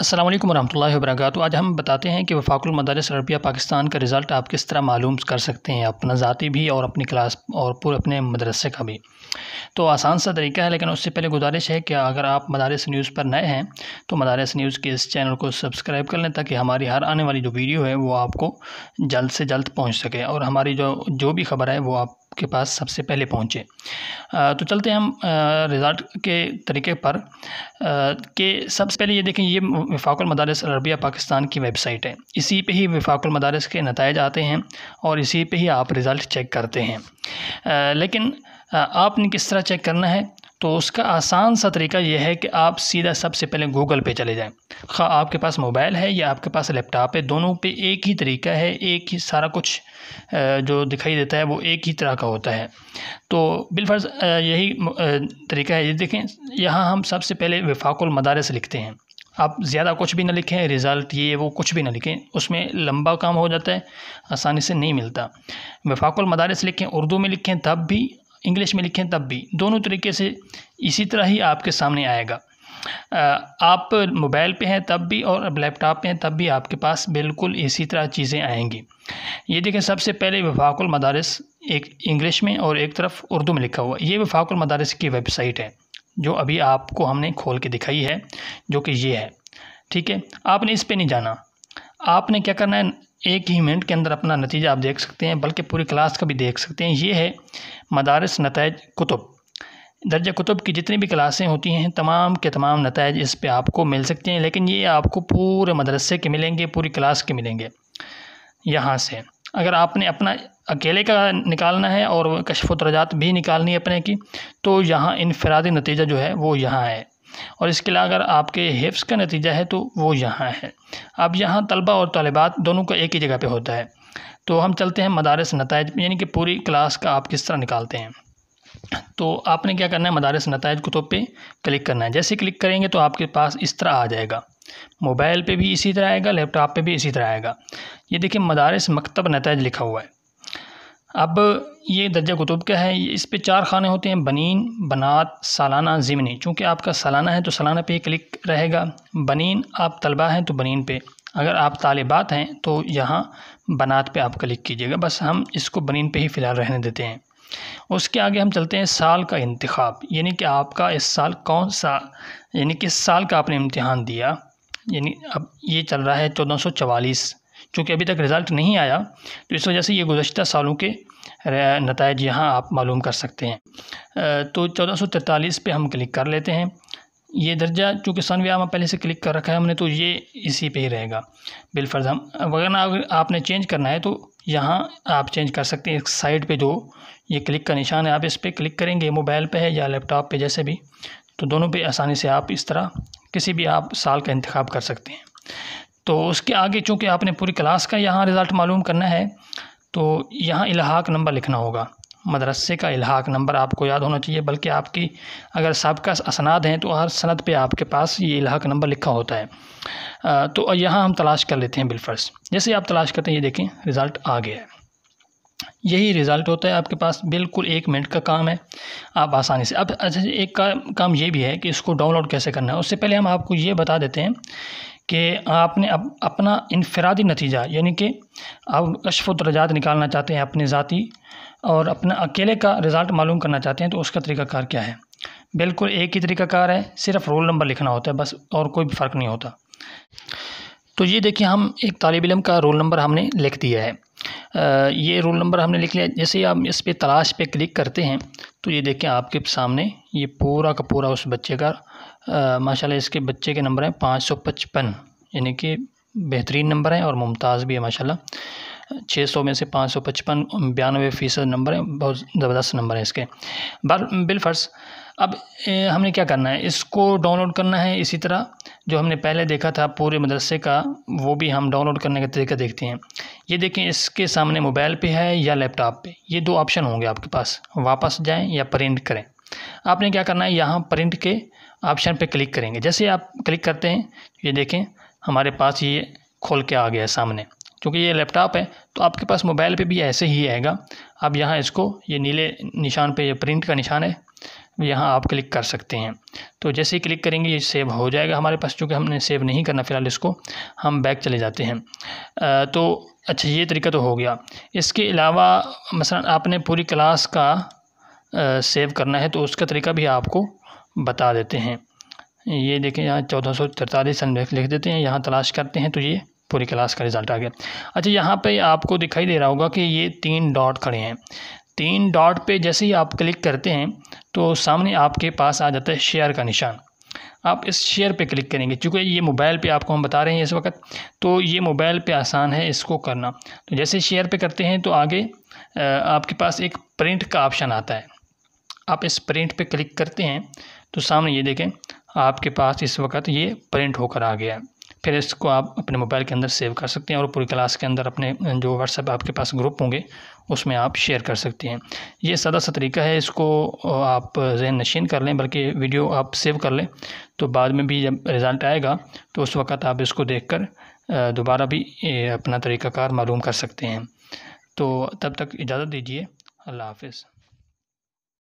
असल वरहमल वर्क आज हम बताते हैं कि वफ़ाकुल मदारस अरबिया पाकिस्तान का रिज़ल्ट आप किस तरह मालूम कर सकते हैं अपना ज़ाती भी और अपनी क्लास और पूरे अपने मदरसे का भी तो आसान सा तरीका है लेकिन उससे पहले गुजारिश है कि अगर आप मदारस न्यूज़ पर नए हैं तो मदारस न्यूज़ के इस चैनल को सब्सक्राइब कर लें ताकि हमारी हर आने वाली जो वीडियो है वो आपको जल्द से जल्द पहुँच सके और हमारी जो जो भी खबर है वो आप के पास सबसे पहले पहुँचे तो चलते हैं हम रिज़ल्ट के तरीके पर के सबसे पहले ये देखें ये विफाकुल मदारस अरबिया पाकिस्तान की वेबसाइट है इसी पे ही विफाकुल मदारस के नतज आते हैं और इसी पे ही आप रिज़ल्ट चेक करते हैं लेकिन आपने किस तरह चेक करना है तो उसका आसान सा तरीका यह है कि आप सीधा सबसे पहले गूगल पे चले जाएं खा हाँ, आपके पास मोबाइल है या आपके पास लैपटॉप है दोनों पे एक ही तरीका है एक ही सारा कुछ जो दिखाई देता है वो एक ही तरह का होता है तो बिलफर्ज यही तरीका है ये देखें यहाँ हम सबसे पहले विफाकुल मदारस लिखते हैं आप ज़्यादा कुछ भी ना लिखें रिज़ल्ट ये वो कुछ भी ना लिखें उसमें लंबा काम हो जाता है आसानी से नहीं मिलता वफाकुल मदारस लिखें उर्दू में लिखें तब भी इंग्लिश में लिखें तब भी दोनों तरीके से इसी तरह ही आपके सामने आएगा आप मोबाइल पे हैं तब भी और लैपटॉप पे हैं तब भी आपके पास बिल्कुल इसी तरह चीज़ें आएंगी ये देखें सबसे पहले विफाकुल मदारस एक इंग्लिश में और एक तरफ उर्दू में लिखा हुआ ये विफाकुल मदारस की वेबसाइट है जो अभी आपको हमने खोल के दिखाई है जो कि ये है ठीक है आपने इस पर नहीं जाना आपने क्या करना है एक ही मिनट के अंदर अपना नतीजा आप देख सकते हैं बल्कि पूरी क्लास का भी देख सकते हैं ये है मदारस नतज कुतुब दर्ज कुतुब की जितनी भी क्लासें होती हैं तमाम के तमाम नतज इस पर आपको मिल सकते हैं लेकिन ये आपको पूरे मदरसे के मिलेंगे पूरी क्लास के मिलेंगे यहाँ से अगर आपने अपना अकेले का निकालना है और कशफ़ भी निकालनी है अपने की तो यहाँ इनफरादी नतीजा जो है वो यहाँ है और इसके अलावा अगर आपके हिफ्स का नतीजा है तो वो यहाँ है अब यहाँ तलबा और तलबात दोनों का एक ही जगह पर होता है तो हम चलते हैं मदारस नतज यानी कि पूरी क्लास का आप किस तरह निकालते हैं तो आपने क्या करना है मदारस नतज कुतुब पे क्लिक करना है जैसे क्लिक करेंगे तो आपके पास इस तरह आ जाएगा मोबाइल पे भी इसी तरह आएगा लैपटॉप पे भी इसी तरह आएगा ये देखिए मदारस मकतब नतज लिखा हुआ है अब ये दर्जा कुतुब का है इस पर चार खाने होते हैं बनीन बनात सालाना ज़िमनी चूँकि आपका सालाना है तो सालाना पे क्लिक रहेगा बनीन आप तलबा हैं तो बनीन पे अगर आप तालिबात हैं तो यहाँ बनात पे आप क्लिक कीजिएगा बस हम इसको बनीन पे ही फ़िलहाल रहने देते हैं उसके आगे हम चलते हैं साल का इंतखब यानी कि आपका इस साल कौन सा यानी किस साल का आपने इम्तहान दिया यानी अब ये चल रहा है चौदह सौ चवालीस चूँकि अभी तक रिज़ल्ट नहीं आया तो इस वजह से ये गुज्त सालों के नतज यहाँ आप मालूम कर सकते हैं तो चौदह सौ तैतालीस पर हम क्लिक कर लेते हैं ये दर्जा चूँकि सन आमा पहले से क्लिक कर रखा है हमने तो ये इसी पे ही रहेगा बिलफर्ज हम वगैरह अगर आपने चेंज करना है तो यहाँ आप चेंज कर सकते हैं एक साइड पे जो ये क्लिक का निशान है आप इस पर क्लिक करेंगे मोबाइल पे है या लैपटॉप पे जैसे भी तो दोनों पे आसानी से आप इस तरह किसी भी आप साल का इंतखब कर सकते हैं तो उसके आगे चूँकि आपने पूरी क्लास का यहाँ रिज़ल्ट मालूम करना है तो यहाँ इलाहाक नंबर लिखना होगा मदरसे का इलाहाक नंबर आपको याद होना चाहिए बल्कि आपकी अगर सबका असनाद हैं तो हर सनद पे आपके पास ये इलाहाक नंबर लिखा होता है आ, तो यहाँ हम तलाश कर लेते हैं बिलफर्स जैसे आप तलाश करते हैं ये देखें रिज़ल्ट आ गया है यही रिज़ल्ट होता है आपके पास बिल्कुल एक मिनट का काम है आप आसानी से अब अच्छा एक का काम ये भी है कि इसको डाउनलोड कैसे करना है उससे पहले हम आपको ये बता देते हैं कि आपने अप, अपना इनफरादी नतीजा यानी कि आप कशफ दर्जात निकालना चाहते हैं अपने ज़ाती और अपना अकेले का रिज़ल्ट मालूम करना चाहते हैं तो उसका तरीक़ाकार क्या है बिल्कुल एक ही तरीक़ाकार है सिर्फ रोल नंबर लिखना होता है बस और कोई भी फ़र्क नहीं होता तो ये देखिए हम एक तालब इलम का रोल नंबर हमने लिख दिया है आ, ये रोल नंबर हमने लिख लिया जैसे ही आप इस पर तलाश पे क्लिक करते हैं तो ये देखें आपके सामने ये पूरा का पूरा उस बच्चे का माशाल्लाह इसके बच्चे के नंबर हैं पाँच सौ पचपन यानी कि बेहतरीन नंबर हैं और मुमताज़ भी है माशाल्लाह छः सौ में से पाँच सौ पचपन बयानवे फ़ीसद नंबर हैं बहुत ज़बरदस्त नंबर हैं इसके बार बिलफर्स अब ए, हमने क्या करना है इसको डाउनलोड करना है इसी तरह जो हमने पहले देखा था पूरे मदरसे का वो भी हम डाउनलोड करने का तरीका देखते हैं ये देखें इसके सामने मोबाइल पे है या लैपटॉप पे ये दो ऑप्शन होंगे आपके पास वापस जाएं या प्रिंट करें आपने क्या करना है यहाँ प्रिंट के ऑप्शन पे क्लिक करेंगे जैसे आप क्लिक करते हैं ये देखें हमारे पास ये खोल के आ गया है सामने क्योंकि ये लैपटॉप है तो आपके पास मोबाइल पे भी ऐसे ही आएगा अब यहाँ इसको ये नीले निशान पे ये प्रिंट का निशान है यहाँ आप क्लिक कर सकते हैं तो जैसे ही क्लिक करेंगे ये सेव हो जाएगा हमारे पास चूँकि हमने सेव नहीं करना फ़िलहाल इसको हम बैक चले जाते हैं आ, तो अच्छा ये तरीका तो हो गया इसके अलावा मसला आपने पूरी क्लास का आ, सेव करना है तो उसका तरीका भी आपको बता देते हैं ये देखें यहाँ चौदह सौ तरतालीस लिख देते हैं यहाँ तलाश करते हैं तो ये पूरी क्लास का रिज़ल्ट आ गया अच्छा यहाँ पे आपको दिखाई दे रहा होगा कि ये तीन डॉट खड़े हैं तीन डॉट पे जैसे ही आप क्लिक करते हैं तो सामने आपके पास आ जाता है शेयर का निशान आप इस शेयर पे क्लिक करेंगे चूँकि ये मोबाइल पे आपको हम बता रहे हैं इस वक्त तो ये मोबाइल पे आसान है इसको करना तो जैसे शेयर पे करते हैं तो आगे आपके पास एक प्रिंट का ऑप्शन आता है आप इस प्रिंट पे क्लिक करते हैं तो सामने ये देखें आपके पास इस वक्त ये प्रिंट होकर आ गया है फिर इसको आप अपने मोबाइल के अंदर सेव कर सकते हैं और पूरी क्लास के अंदर अपने जो व्हाट्सएप आपके पास ग्रुप होंगे उसमें आप शेयर कर सकते हैं ये सादा सा तरीका है इसको आप जहन नशीन कर लें बल्कि वीडियो आप सेव कर लें तो बाद में भी जब रिज़ल्ट आएगा तो उस वक़्त आप इसको देख कर दोबारा भी अपना तरीक़ाकार मालूम कर सकते हैं तो तब तक इजाज़त दीजिए अल्लाह हाफिज़